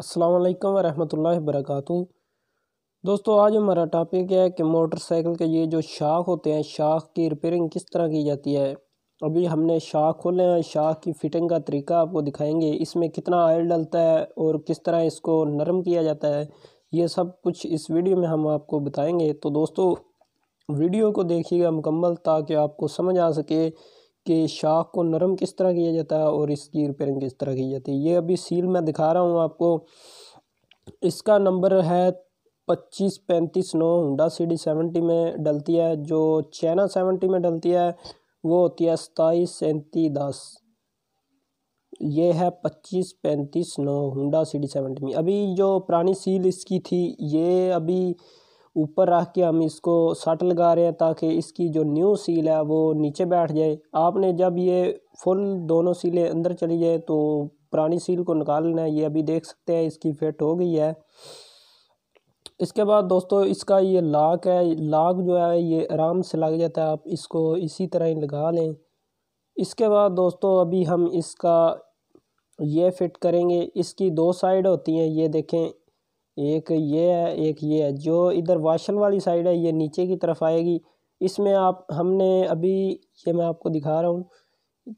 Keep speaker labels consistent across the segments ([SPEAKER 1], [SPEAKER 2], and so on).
[SPEAKER 1] السلام علیکم ورحمۃ اللہ وبرکاتہ دوستو آج ہمارا ٹاپک ہے کہ موٹر سائیکل کے یہ جو شاخ ہوتے ہیں شاخ کی رپیرنگ کس طرح کی جاتی ہے ابھی ہم نے شاخ کھولے ہیں شاخ کی فٹنگ کا طریقہ آپ کو دکھائیں گے اس میں کتنا آئل ڈلتا ہے اور کس طرح اس کو نرم کیا جاتا ہے یہ سب کچھ اس ویڈیو میں ہم آپ کو بتائیں گے تو دوستو ویڈیو کو دیکھیے گا مکمل تاکہ آپ کو سمجھ آ سکے کہ شاخ کو نرم کس طرح کیا جاتا ہے اور اس کی رپیرنگ کس طرح کی جاتی ہے یہ ابھی سیل میں دکھا رہا ہوں آپ کو اس کا نمبر ہے پچیس پینتیس نو ہنڈا سی ڈی سیونٹی میں ڈلتی ہے جو چینا سیونٹی میں ڈلتی ہے وہ ہوتی ہے ستائیس سینتی دس یہ ہے پچیس پینتیس نو ہنڈا سی ڈی سیونٹی میں ابھی جو پرانی سیل اس کی تھی یہ ابھی اوپر رکھ کے ہم اس کو سٹ لگا رہے ہیں تاکہ اس کی جو نیو سیل ہے وہ نیچے بیٹھ جائے آپ نے جب یہ فل دونوں سیلیں اندر چلی جائے تو پرانی سیل کو نکالنا ہے یہ ابھی دیکھ سکتے ہیں اس کی فٹ ہو گئی ہے اس کے بعد دوستو اس کا یہ لاک ہے لاک جو ہے یہ آرام سے لگ جاتا ہے آپ اس کو اسی طرح ہی لگا لیں اس کے بعد دوستو ابھی ہم اس کا یہ فٹ کریں گے اس کی دو سائیڈ ہوتی ہیں یہ دیکھیں ایک یہ ہے ایک یہ ہے جو ادھر واشن والی سائڈ ہے یہ نیچے کی طرف آئے گی اس میں آپ ہم نے ابھی یہ میں آپ کو دکھا رہا ہوں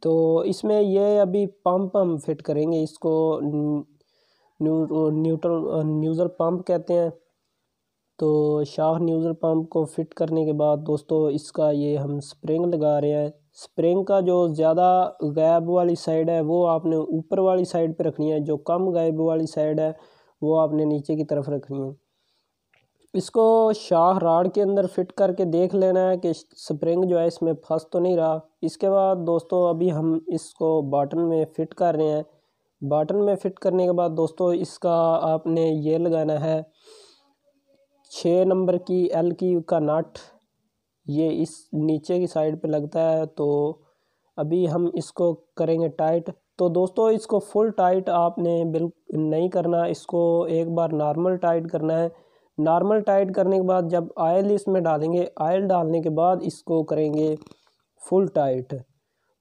[SPEAKER 1] تو اس میں یہ ابھی پمپ ہم فٹ کریں گے اس کو نیو نیوٹرل نیوزل پمپ کہتے ہیں تو شاہ نیوزل پمپ کو فٹ کرنے کے بعد دوستو اس کا یہ ہم سپرنگ لگا رہے ہیں سپرنگ کا جو زیادہ غائب والی سائیڈ ہے وہ آپ نے اوپر والی سائیڈ پہ رکھنی ہے جو کم غائب والی سائیڈ ہے وہ آپ نے نیچے کی طرف رکھنی ہے اس کو شاہ راڑ کے اندر فٹ کر کے دیکھ لینا ہے کہ سپرنگ جو ہے اس میں پھنس تو نہیں رہا اس کے بعد دوستو ابھی ہم اس کو باٹن میں فٹ کر رہے ہیں باٹن میں فٹ کرنے کے بعد دوستو اس کا آپ نے یہ لگانا ہے چھ نمبر کی ایل کی کا نٹ یہ اس نیچے کی سائڈ پہ لگتا ہے تو ابھی ہم اس کو کریں گے ٹائٹ تو دوستو اس کو فل ٹائٹ آپ نے بال نہیں کرنا اس کو ایک بار نارمل ٹائٹ کرنا ہے نارمل ٹائٹ کرنے کے بعد جب آئل اس میں ڈالیں گے آئل ڈالنے کے بعد اس کو کریں گے فل ٹائٹ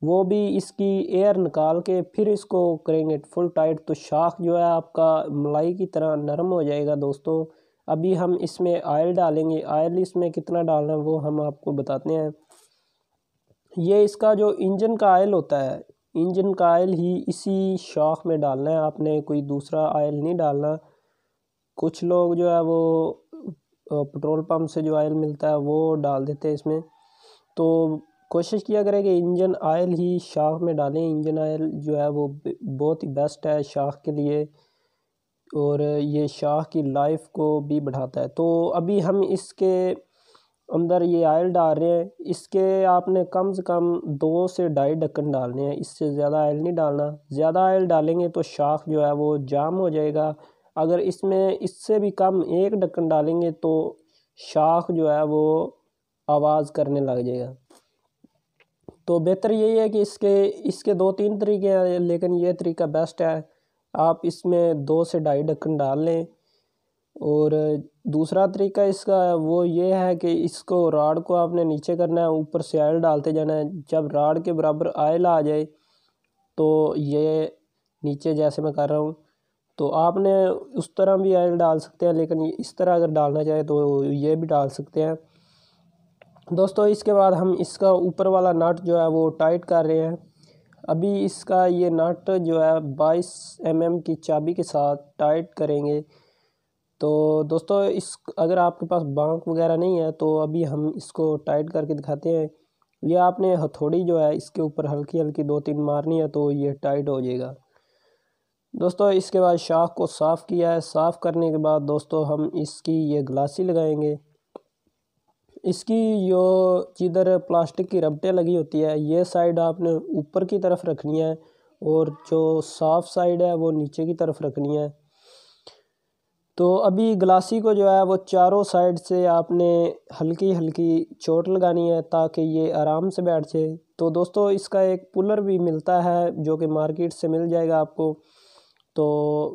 [SPEAKER 1] وہ بھی اس کی ایئر نکال کے پھر اس کو کریں گے فل ٹائٹ تو شاخ جو ہے آپ کا ملائی کی طرح نرم ہو جائے گا دوستو ابھی ہم اس میں آئل ڈالیں گے آئل اس میں کتنا ڈالنا وہ ہم آپ کو بتاتے ہیں یہ اس کا جو انجن کا آئل ہوتا ہے انجن کا آئل ہی اسی شاخ میں ڈالنا ہے آپ نے کوئی دوسرا آئل نہیں ڈالنا کچھ لوگ جو ہے وہ پٹرول پمپ سے جو آئل ملتا ہے وہ ڈال دیتے ہیں اس میں تو کوشش کیا کریں کہ انجن آئل ہی شاخ میں ڈالیں انجن آئل جو ہے وہ بہت ہی بیسٹ ہے شاخ کے لیے اور یہ شاخ کی لائف کو بھی بڑھاتا ہے تو ابھی ہم اس کے اندر یہ آئل ڈال رہے ہیں اس کے آپ نے کم سے کم دو سے ڈھائی ڈکن ڈالنے ہیں اس سے زیادہ آئل نہیں ڈالنا زیادہ آئل ڈالیں گے تو شاخ جو ہے وہ جام ہو جائے گا اگر اس میں اس سے بھی کم ایک ڈکن ڈالیں گے تو شاخ جو ہے وہ آواز کرنے لگ جائے گا تو بہتر یہی ہے کہ اس کے اس کے دو تین طریقے ہیں لیکن یہ طریقہ بیسٹ ہے آپ اس میں دو سے ڈھائی ڈکن ڈال لیں اور دوسرا طریقہ اس کا وہ یہ ہے کہ اس کو راڈ کو آپ نے نیچے کرنا ہے اوپر سے آئل ڈالتے جانا ہے جب راڑ کے برابر آئل آ جائے تو یہ نیچے جیسے میں کر رہا ہوں تو آپ نے اس طرح بھی آئل ڈال سکتے ہیں لیکن اس طرح اگر ڈالنا چاہے تو یہ بھی ڈال سکتے ہیں دوستو اس کے بعد ہم اس کا اوپر والا نٹ جو ہے وہ ٹائٹ کر رہے ہیں ابھی اس کا یہ نٹ جو ہے بائیس ایم ایم کی چابی کے ساتھ ٹائٹ کریں گے تو دوستو اس اگر آپ کے پاس بانک وغیرہ نہیں ہے تو ابھی ہم اس کو ٹائٹ کر کے دکھاتے ہیں یہ آپ نے ہتھوڑی جو ہے اس کے اوپر ہلکی ہلکی دو تین مارنی ہے تو یہ ٹائٹ ہو جائے گا دوستو اس کے بعد شاخ کو صاف کیا ہے صاف کرنے کے بعد دوستو ہم اس کی یہ گلاسی لگائیں گے اس کی جو جدھر پلاسٹک کی ربٹیں لگی ہوتی ہے یہ سائڈ آپ نے اوپر کی طرف رکھنی ہے اور جو صاف سائڈ ہے وہ نیچے کی طرف رکھنی ہے تو ابھی گلاسی کو جو ہے وہ چاروں سائڈ سے آپ نے ہلکی ہلکی چوٹ لگانی ہے تاکہ یہ آرام سے بیٹھ جائے تو دوستو اس کا ایک پولر بھی ملتا ہے جو کہ مارکیٹ سے مل جائے گا آپ کو تو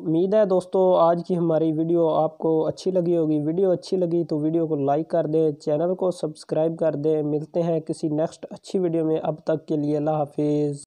[SPEAKER 1] امید ہے دوستو آج کی ہماری ویڈیو آپ کو اچھی لگی ہوگی ویڈیو اچھی لگی تو ویڈیو کو لائک کر دیں چینل کو سبسکرائب کر دیں ملتے ہیں کسی نیکسٹ اچھی ویڈیو میں اب تک کے لیے اللہ حافظ